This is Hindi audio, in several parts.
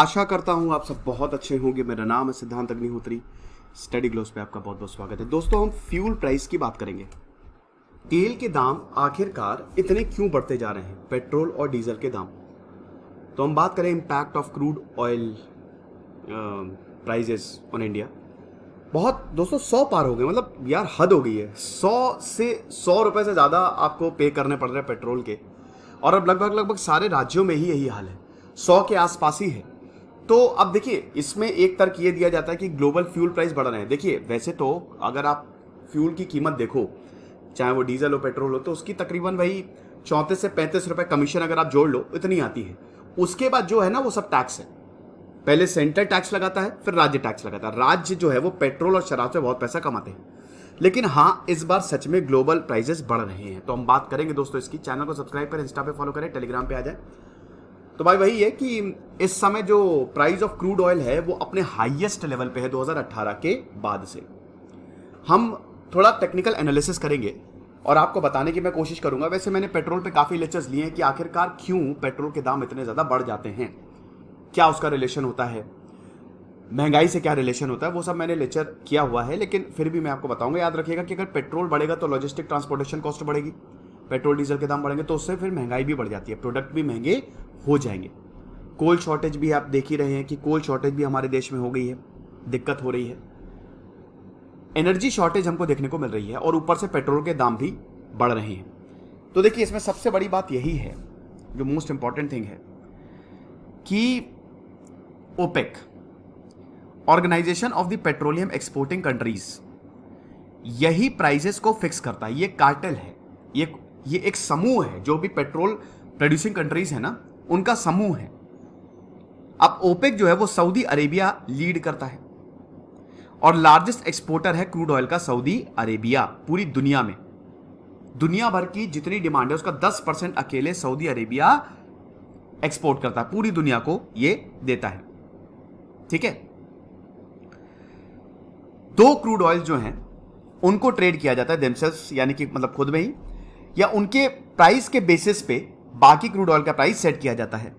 आशा करता हूँ आप सब बहुत अच्छे होंगे मेरा नाम है सिद्धांत अग्निहोत्री स्टडी ग्लोस पे आपका बहुत बहुत स्वागत है दोस्तों हम फ्यूल प्राइस की बात करेंगे तेल के दाम आखिरकार इतने क्यों बढ़ते जा रहे हैं पेट्रोल और डीजल के दाम तो हम बात करें impact of crude oil prices on India बहुत दोस्तों सौ पार हो गए मतलब यार हद हो गई है सौ से सौ रुपये से ज़्यादा आपको पे करने पड़ रहे हैं पेट्रोल के और अब लगभग लगभग सारे राज्यों में ही यही हाल है सौ के आसपास ही है तो अब देखिए इसमें एक तर्क ये दिया जाता है कि ग्लोबल फ्यूल प्राइस बढ़ रहे हैं देखिए वैसे तो अगर आप फ्यूल की कीमत देखो चाहे वो डीजल हो पेट्रोल हो तो उसकी तकरीबन वही चौंतीस से पैंतीस रुपए कमीशन अगर आप जोड़ लो इतनी आती है उसके बाद जो है ना वो सब टैक्स है पहले सेंटर टैक्स लगाता है फिर राज्य टैक्स लगाता है राज्य जो है वो पेट्रोल और शराब से बहुत पैसा कमाते हैं लेकिन हाँ इस बार सच में ग्लोबल प्राइजेस बढ़ रहे हैं तो हम बात करेंगे दोस्तों इसकी चैनल को सब्सक्राइब करें इंस्टा पे फॉलो करें टेलीग्राम पे आ जाए तो भाई वही है कि इस समय जो प्राइस ऑफ क्रूड ऑयल है वो अपने हाईएस्ट लेवल पे है 2018 के बाद से हम थोड़ा टेक्निकल एनालिसिस करेंगे और आपको बताने की मैं कोशिश करूंगा वैसे मैंने पेट्रोल पे काफ़ी लेक्चर्स लिए हैं कि आखिरकार क्यों पेट्रोल के दाम इतने ज़्यादा बढ़ जाते हैं क्या उसका रिलेशन होता है महंगाई से क्या रिलेशन होता है वो सब मैंने लेक्चर किया हुआ है लेकिन फिर भी मैं आपको बताऊंगा याद रखिएगा कि अगर पेट्रोल बढ़ेगा तो लॉजिस्टिक ट्रांसपोर्टेशन कॉस्ट बढ़ेगी पेट्रोल डीजल के दाम बढ़ेंगे तो उससे फिर महंगाई भी बढ़ जाती है प्रोडक्ट भी महंगे हो जाएंगे कोल शॉर्टेज भी आप देख ही रहे हैं कि कोल शॉर्टेज भी हमारे देश में हो गई है दिक्कत हो रही है एनर्जी शॉर्टेज हमको देखने को मिल रही है और ऊपर से पेट्रोल के दाम भी बढ़ रहे हैं तो देखिए इसमें सबसे बड़ी बात यही है जो मोस्ट इंपॉर्टेंट थिंग है कि OPEC organisation of the petroleum exporting countries यही प्राइजेस को फिक्स करता है ये कार्टेल है ये ये एक समूह है जो भी पेट्रोल प्रोड्यूसिंग कंट्रीज है ना उनका समूह है अब ओपेक जो है वो सऊदी अरेबिया लीड करता है और लार्जेस्ट एक्सपोर्टर है क्रूड ऑयल का सऊदी अरेबिया पूरी दुनिया में दुनिया भर की जितनी डिमांड है उसका 10 परसेंट अकेले सऊदी अरेबिया एक्सपोर्ट करता है पूरी दुनिया को ये देता है ठीक है दो क्रूड ऑयल जो हैं उनको ट्रेड किया जाता है यानी कि मतलब खुद में ही या उनके प्राइस के बेसिस पे बाकी क्रूड ऑयल का प्राइस सेट किया जाता है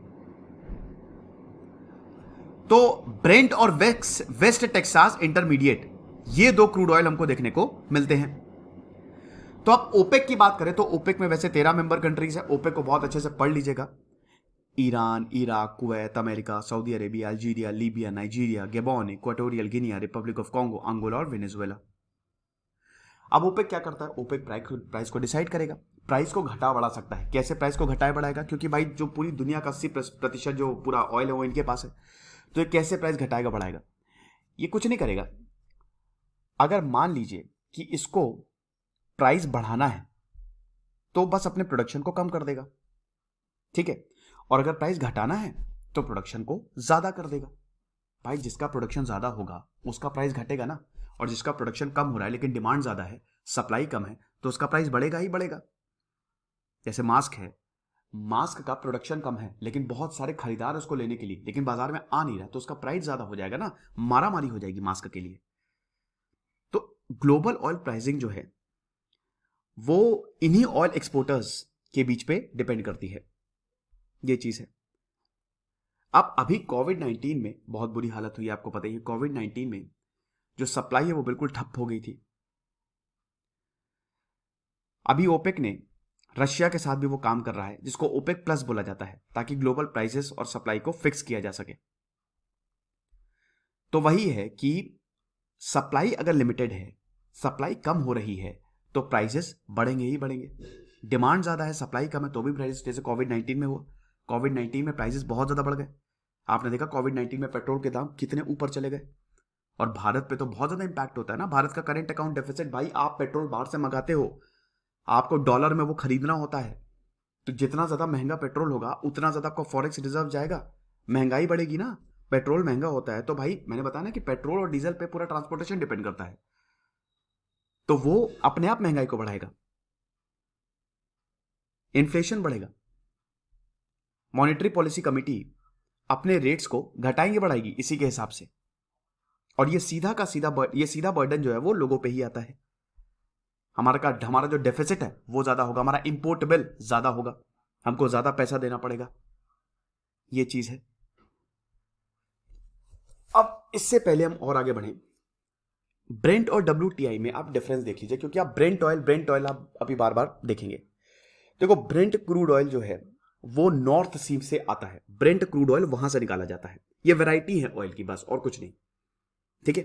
तो ब्रेंट और वेक्स वेस्ट टेक्सास इंटरमीडिएट ये दो क्रूड ऑयल हमको देखने को मिलते हैं तो आप ओपेक की बात करें तो ओपेक में वैसे तेरह मेंबर कंट्रीज है ओपेक को बहुत अच्छे से पढ़ लीजिएगा Iran Iraq Kuwait America Saudi Arabia Algeria Libya Nigeria Gabon Equatorial Guinea Republic of Congo Angola और वेनेजुएला अब ओपेक क्या करता है ओपेक प्राइस को डिसाइड करेगा प्राइस को घटा बढ़ा सकता है कैसे प्राइस को घटाए बढ़ाएगा क्योंकि भाई जो पूरी दुनिया का अस्सी प्रतिशत जो पूरा ऑयल है वो इनके पास है तो ये कैसे प्राइस घटाएगा बढ़ाएगा ये कुछ नहीं करेगा अगर मान लीजिए कि इसको प्राइस बढ़ाना है तो बस अपने प्रोडक्शन को कम कर देगा ठीक है और अगर प्राइस घटाना है तो प्रोडक्शन को ज़्यादा कर देगा भाई जिसका प्रोडक्शन ज़्यादा होगा उसका प्राइस घटेगा ना और जिसका प्रोडक्शन कम हो रहा है लेकिन डिमांड ज़्यादा है सप्लाई कम है तो उसका प्राइस बढ़ेगा ही बढ़ेगा जैसे मास्क है मास्क का प्रोडक्शन कम है लेकिन बहुत सारे खरीदार उसको लेने के लिए लेकिन बाजार में आ नहीं रहा तो उसका प्राइस ज़्यादा हो जाएगा ना मारा मारी हो जाएगी मास्क के लिए तो ग्लोबल ऑयल प्राइसिंग जो है वो इन्हीं ऑयल एक्सपोर्टर्स के बीच पे डिपेंड करती है ये चीज़ है अब अभी कोविड नाइन्टीन में बहुत बुरी हालत हुई आपको पता ही कोविड नाइन्टीन में जो सप्लाई है वो बिल्कुल ठप हो गई थी अभी ओपेक ने रशिया के साथ भी वो काम कर रहा है जिसको ओपेक प्लस बोला जाता है ताकि ग्लोबल प्राइसेस और सप्लाई को फिक्स किया जा सके तो वही है कि सप्लाई अगर लिमिटेड है सप्लाई कम हो रही है तो प्राइसेस बढ़ेंगे ही बढ़ेंगे डिमांड ज़्यादा है सप्लाई कम है तो भी प्राइसेस जैसे कोविड नाइन्टीन में हुआ कोविड नाइन्टीन में प्राइसेस बहुत ज़्यादा बढ़ गए आपने देखा कोविड नाइन्टीन में पेट्रोल के दाम कितने ऊपर चले गए और भारत पे तो बहुत ज्यादा इंपैक्ट होता है ना भारत का करेंट अकाउंट डेफिसिट भाई आप पेट्रोल बाहर से मंगाते हो आपको डॉलर में वो खरीदना होता है तो जितना ज्यादा महंगा पेट्रोल होगा उतना ज्यादा आपका फॉरेक्स रिजर्व जाएगा महंगाई बढ़ेगी ना पेट्रोल महंगा होता है तो भाई मैंने बताया ना कि पेट्रोल और डीजल पे पूरा ट्रांसपोर्टेशन डिपेंड करता है तो वो अपने आप महंगाई को बढ़ाएगा इन्फ्लेशन बढ़ेगा मॉनेटरी पॉलिसी कमिटी अपने रेट्स को घटाएंगे बढ़ाएगी इसी के हिसाब से और ये सीधा का सीधा ये सीधा बर्डन जो है वो लोगों पे ही आता है हमारा का हमारा जो डेफिसिट है वो ज्यादा होगा हमारा इंपोर्ट बिल ज्यादा होगा हमको ज्यादा पैसा देना पड़ेगा ये चीज है अब इससे पहले हम और आगे बढ़े ब्रेंट और डब्ल्यू में आप डिफरेंस देख लीजिए क्योंकि आप ब्रेंट ऑयल ब्रेंट ऑयल आप अभी बार बार देखेंगे देखो ब्रेंट क्रूड ऑयल जो है वो नॉर्थ सी से आता है ब्रेंट क्रूड ऑयल वहां से निकाला जाता है ये वैरायटी है ऑयल की बस और कुछ नहीं ठीक है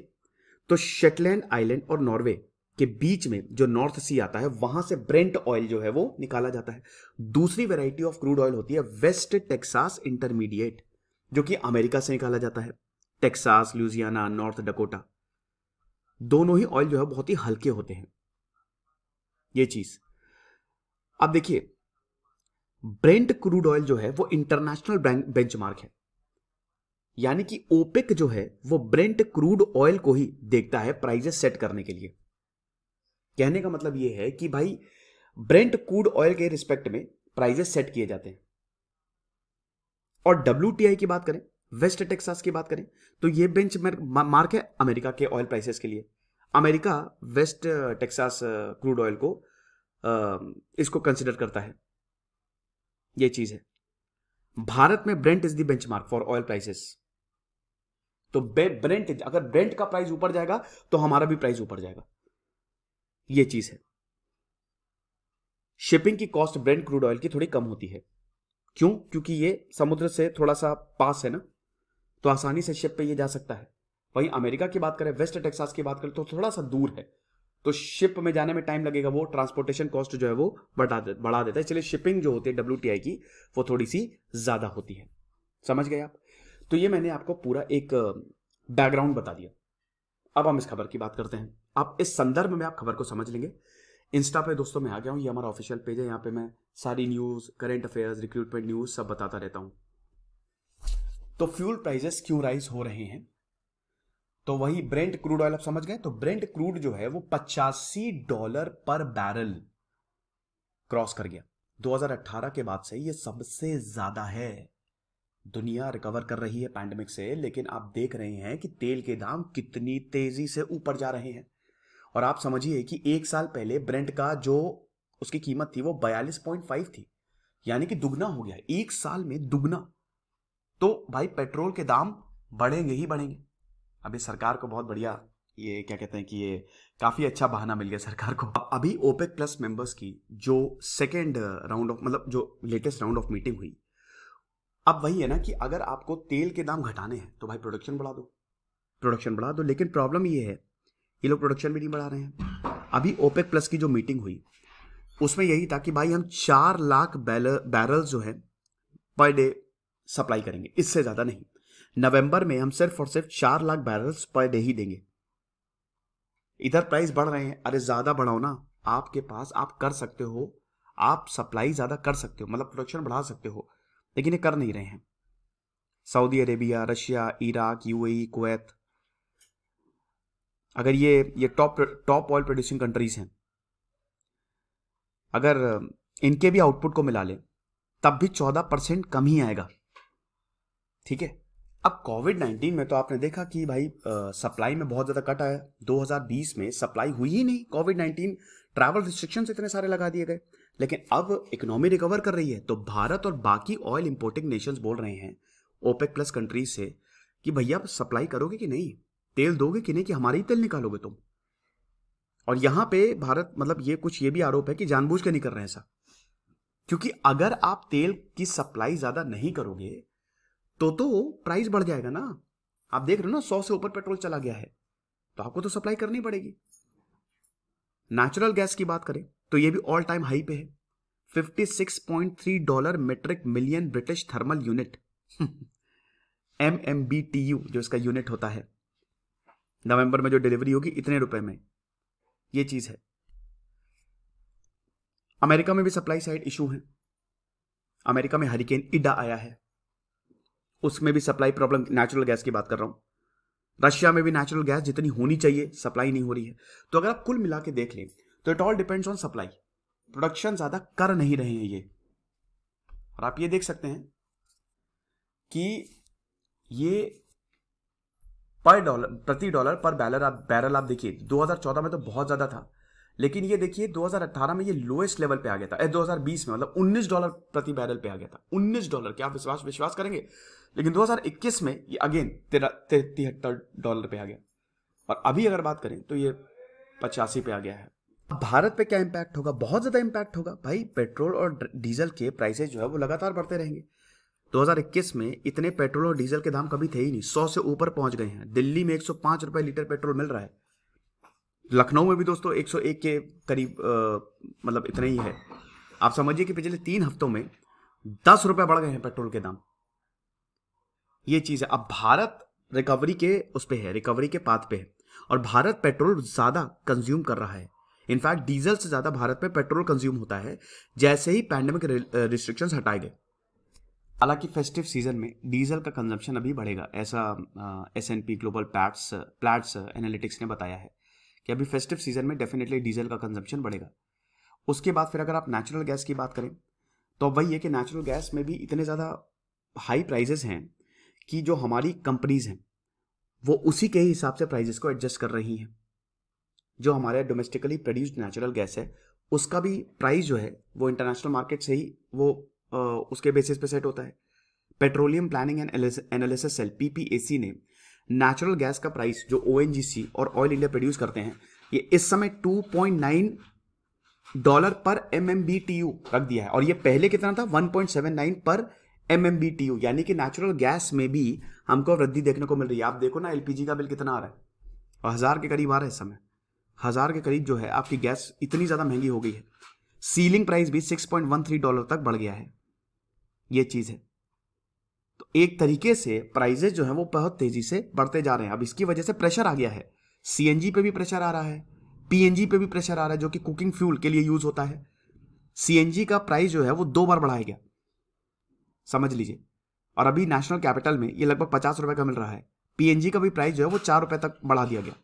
तो शेटलैंड आइलैंड और नॉर्वे के बीच में जो नॉर्थ सी आता है वहां से ब्रेंट ऑयल जो है वो निकाला जाता है दूसरी वेराइटी ऑफ क्रूड ऑयल होती है वेस्ट टेक्सास इंटरमीडिएट जो कि अमेरिका से निकाला जाता है टेक्सास लुजियाना नॉर्थ डकोटा दोनों ही ऑयल जो है बहुत ही हल्के होते हैं ये चीज अब देखिए ब्रेंट क्रूड ऑयल जो है वो इंटरनेशनल बेंचमार्क है यानी कि ओपेक जो है वो ब्रेंट क्रूड ऑयल को ही देखता है प्राइजेस सेट करने के लिए कहने का मतलब ये है कि भाई ब्रेंट क्रूड ऑयल के रिस्पेक्ट में प्राइजेस सेट किए जाते हैं और डब्ल्यू की बात करें वेस्ट टेक्सास की बात करें तो ये बेंच मार्क है अमेरिका के ऑयल प्राइसेस के लिए America West Texas crude oil को इसको कंसिडर करता है ये चीज है भारत में Brent is the benchmark for oil prices तो ब्रेंट अगर ब्रेंट का प्राइस ऊपर जाएगा तो हमारा भी प्राइस ऊपर जाएगा यह चीज है शिपिंग की कॉस्ट ब्रेंट क्रूड ऑयल की थोड़ी कम होती है क्यों क्योंकि ये समुद्र से थोड़ा सा पास है ना तो आसानी से शिप पे ये जा सकता है वहीं अमेरिका की बात करें वेस्ट टेक्सास की बात करें तो थोड़ा सा दूर है तो शिप में जाने में टाइम लगेगा वो ट्रांसपोर्टेशन कॉस्ट जो है वो बढ़ा दे, बढ़ा देता है इसलिए शिपिंग जो होती है डब्ल्यू की वो थोड़ी सी ज्यादा होती है समझ गए आप तो ये मैंने आपको पूरा एक बैकग्राउंड बता दिया अब हम इस खबर की बात करते हैं आप इस संदर्भ में आप खबर को समझ लेंगे इंस्टा पे दोस्तों मैं आ गया हूँ ये हमारा ऑफिशियल पेज है यहाँ पे मैं सारी news current affairs recruitment news सब बताता रहता हूँ तो फ्यूल प्राइजेस क्यों राइज हो रहे हैं तो वही ब्रेंट क्रूड ऑयल आप समझ गए तो ब्रेंट क्रूड जो है वो पचासी डॉलर पर बैरल क्रॉस कर गया 2018 के बाद से ये सबसे ज्यादा है दुनिया रिकवर कर रही है पैंडमिक से लेकिन आप देख रहे हैं कि तेल के दाम कितनी तेजी से ऊपर जा रहे हैं और आप समझिए कि एक साल पहले ब्रेंड का जो उसकी कीमत थी वो बयालीस पॉइंट फाइव थी यानी कि दुगना हो गया एक साल में दुगना तो भाई पेट्रोल के दाम बढ़ेंगे ही बढ़ेंगे अभी सरकार को बहुत बढ़िया ये क्या कहते हैं कि ये काफ़ी अच्छा बहाना मिल गया सरकार को अभी ओपेक प्लस मेंबर्स की जो सेकेंड राउंड ऑफ मतलब जो लेटेस्ट राउंड ऑफ मीटिंग हुई अब वही है ना कि अगर आपको तेल के दाम घटाने हैं तो भाई प्रोडक्शन बढ़ा दो प्रोडक्शन बढ़ा दो लेकिन प्रॉब्लम ये है ये लोग प्रोडक्शन भी नहीं बढ़ा रहे हैं अभी ओपेक प्लस की जो मीटिंग हुई उसमें यही था कि भाई हम चार लाख बैरल जो है पर डे सप्लाई करेंगे इससे ज़्यादा नहीं नवंबर में हम सिर्फ और सिर्फ चार लाख बैरल्स पर डे ही देंगे इधर प्राइस बढ़ रहे हैं अरे ज़्यादा बढ़ाओ ना आपके पास आप कर सकते हो आप सप्लाई ज़्यादा कर सकते हो मतलब प्रोडक्शन बढ़ा सकते हो लेकिन ये कर नहीं रहे हैं Saudi Arabia Russia Iraq UAE Kuwait अगर ये ये top top oil producing countries हैं अगर इनके भी आउटपुट को मिला ले तब भी चौदह परसेंट कम ही आएगा ठीक है अब कोविड नाइन्टीन में तो आपने देखा कि भाई आ, सप्लाई में बहुत ज़्यादा कट आया 2020 में सप्लाई हुई ही नहीं कोविड नाइन्टीन ट्रैवल रिस्ट्रिक्शन इतने सारे लगा दिए गए लेकिन अब इकोनॉमी रिकवर कर रही है तो भारत और बाकी ऑयल इंपोर्टिंग नेशन बोल रहे हैं ओपेक प्लस कंट्रीज से कि भैया आप सप्लाई करोगे कि नहीं तेल दोगे कि नहीं कि हमारे ही तेल निकालोगे तुम और यहां पे भारत मतलब ये कुछ ये भी आरोप है कि जानबूझ के नहीं कर रहे ऐसा क्योंकि अगर आप तेल की सप्लाई ज्यादा नहीं करोगे तो तो प्राइस बढ़ जाएगा ना आप देख रहे हो ना सौ से ऊपर पेट्रोल चला गया है तो आपको तो सप्लाई करनी पड़ेगी नेचुरल गैस की बात करें तो ये भी ऑल टाइम हाई पे है 56.3 dollar metric million British thermal unit M M B T U जो इसका यूनिट होता है नवंबर में जो डिलीवरी होगी इतने रुपए में ये चीज है अमेरिका में भी सप्लाई साइड इशू है अमेरिका में हरिकेन इडा आया है उसमें भी सप्लाई प्रॉब्लम नेचुरल गैस की बात कर रहा हूं रशिया में भी नेचुरल गैस जितनी होनी चाहिए सप्लाई नहीं हो रही है तो अगर आप कुल मिला के देख लें तो it all depends on supply production ज़्यादा कर नहीं रहे हैं ये और आप ये देख सकते हैं कि ये पर डॉलर प्रति डॉलर पर बैलर आप बैरल आप देखिए 2014 में तो बहुत ज़्यादा था लेकिन ये देखिए 2018 में ये लोएस्ट लेवल पे आ गया था ए, 2020 में मतलब 19 डॉलर प्रति बैरल पे आ गया था 19 डॉलर क्या आप विश्वास विश्वास करेंगे लेकिन 2021 में ये अगेन तिहत्तर डॉलर पे आ गया और अभी अगर बात करें तो ये पचासी पे आ गया है भारत पे क्या इम्पैक्ट होगा बहुत ज़्यादा इम्पैक्ट होगा भाई पेट्रोल और डीजल के प्राइसेज जो है वो लगातार बढ़ते रहेंगे 2021 में इतने पेट्रोल और डीजल के दाम कभी थे ही नहीं सौ से ऊपर पहुंच गए हैं दिल्ली में एक रुपए लीटर पेट्रोल मिल रहा है लखनऊ में भी दोस्तों 101 के करीब मतलब इतने ही है आप समझिए कि पिछले तीन हफ्तों में दस रुपए बढ़ गए हैं पेट्रोल के दाम ये चीज़ है अब भारत रिकवरी के उस पर है रिकवरी के पाथ पे है और भारत पेट्रोल ज़्यादा कंज्यूम कर रहा है इनफैक्ट डीजल से ज़्यादा भारत में पेट्रोल कंज्यूम होता है जैसे ही पैंडेमिक रिस्ट्रिक्शंस हटाए गए हालांकि फेस्टिव सीजन में डीजल का कंजम्पशन अभी बढ़ेगा ऐसा S and P global Platts Platts analytics ने बताया है कि अभी फेस्टिव सीजन में डेफिनेटली डीजल का कंजम्पशन बढ़ेगा उसके बाद फिर अगर आप नेचुरल गैस की बात करें तो अब वही है कि नेचुरल गैस में भी इतने ज़्यादा हाई प्राइजेस हैं कि जो हमारी कंपनीज हैं वो उसी के हिसाब से प्राइजेस को एडजस्ट कर रही हैं जो हमारे डोमेस्टिकली प्रोड्यूस्ड नेचुरल गैस है उसका भी प्राइस जो है वो इंटरनेशनल मार्केट से ही वो आ, उसके बेसिस पे सेट होता है petroleum planning and analysis cell PPAC ने नेचुरल गैस का प्राइस जो ओ और ऑयल इंडिया प्रोड्यूस करते हैं ये इस समय 2.9 डॉलर पर एम एम रख दिया है और ये पहले कितना था 1.79 पर एम एम यानी कि नेचुरल गैस में भी हमको वृद्धि देखने को मिल रही है आप देखो ना एलपीजी का बिल कितना आ रहा है और हज़ार के करीब आ रहा है इस समय हज़ार के करीब जो है आपकी गैस इतनी ज़्यादा महंगी हो गई है सीलिंग प्राइस भी 6.13 डॉलर तक बढ़ गया है यह चीज़ है तो एक तरीके से प्राइजेस जो है वो बहुत तेज़ी से बढ़ते जा रहे हैं अब इसकी वजह से प्रेशर आ गया है सी पे भी प्रेशर आ रहा है पीएनजी पे भी प्रेशर आ रहा है जो कि कुकिंग फ्यूल के लिए यूज़ होता है सीएनजी का प्राइस जो है वो दो बार बढ़ाया गया समझ लीजिए और अभी नेशनल कैपिटल में ये लगभग पचास रुपए का मिल रहा है पीएनजी का भी प्राइस जो है वो चार रुपए तक बढ़ा दिया गया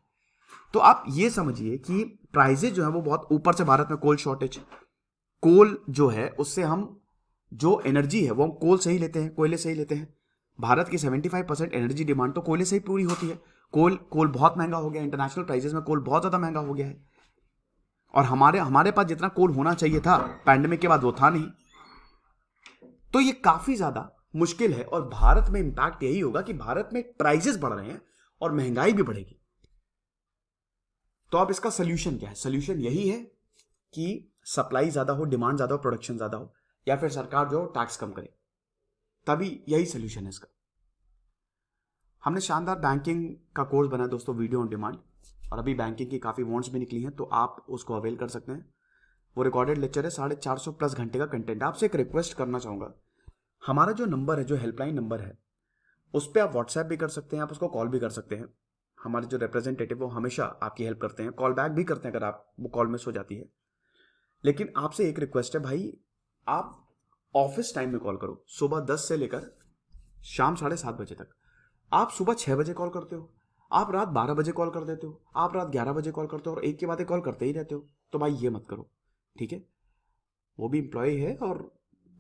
तो आप ये समझिए कि प्राइजेज जो है वो बहुत ऊपर से भारत में कोल शॉर्टेज कोल जो है उससे हम जो एनर्जी है वो हम कोल से ही लेते हैं कोयले से ही लेते हैं भारत की 75 परसेंट एनर्जी डिमांड तो कोयले से ही पूरी होती है कोल कोल बहुत महंगा हो गया इंटरनेशनल प्राइजेस में कोल बहुत ज़्यादा महंगा हो गया है और हमारे हमारे पास जितना कोल होना चाहिए था पैंडमिक के बाद वो था नहीं तो ये काफ़ी ज़्यादा मुश्किल है और भारत में इम्पैक्ट यही होगा कि भारत में प्राइजेस बढ़ रहे हैं और महंगाई भी बढ़ेगी तो अब इसका सोल्यूशन क्या है सोल्यूशन यही है कि सप्लाई ज़्यादा हो डिमांड ज़्यादा हो प्रोडक्शन ज़्यादा हो या फिर सरकार जो टैक्स कम करे तभी यही सोल्यूशन है इसका हमने शानदार बैंकिंग का कोर्स बनाया दोस्तों वीडियो ऑन डिमांड और अभी बैंकिंग की काफ़ी वॉन्ट्स भी निकली हैं तो आप उसको अवेल कर सकते हैं वो रिकॉर्डेड लेक्चर है साढ़े चार सौ प्लस घंटे का कंटेंट आपसे एक रिक्वेस्ट करना चाहूंगा हमारा जो नंबर है जो हेल्पलाइन नंबर है उस पर आप व्हाट्सएप भी कर सकते हैं आप उसको कॉल भी कर सकते हैं हमारे जो रिप्रेजेंटेटिव वो हमेशा आपकी हेल्प करते हैं कॉल बैक भी करते हैं अगर आप वो कॉल मिस हो जाती है लेकिन आपसे एक रिक्वेस्ट है भाई आप ऑफिस टाइम में कॉल करो सुबह दस से लेकर शाम साढ़े सात बजे तक आप सुबह छह बजे कॉल करते हो आप रात बारह बजे कॉल कर देते हो आप रात ग्यारह बजे कॉल करते हो और एक के बाद एक कॉल करते ही रहते हो तो भाई ये मत करो ठीक है वो भी इंप्लॉय है और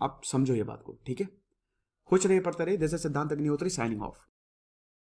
आप समझो ये बात को ठीक है खुश नहीं पढ़ते रही जैसे सिद्धांत अग्निहोत्री साइनिंग ऑफ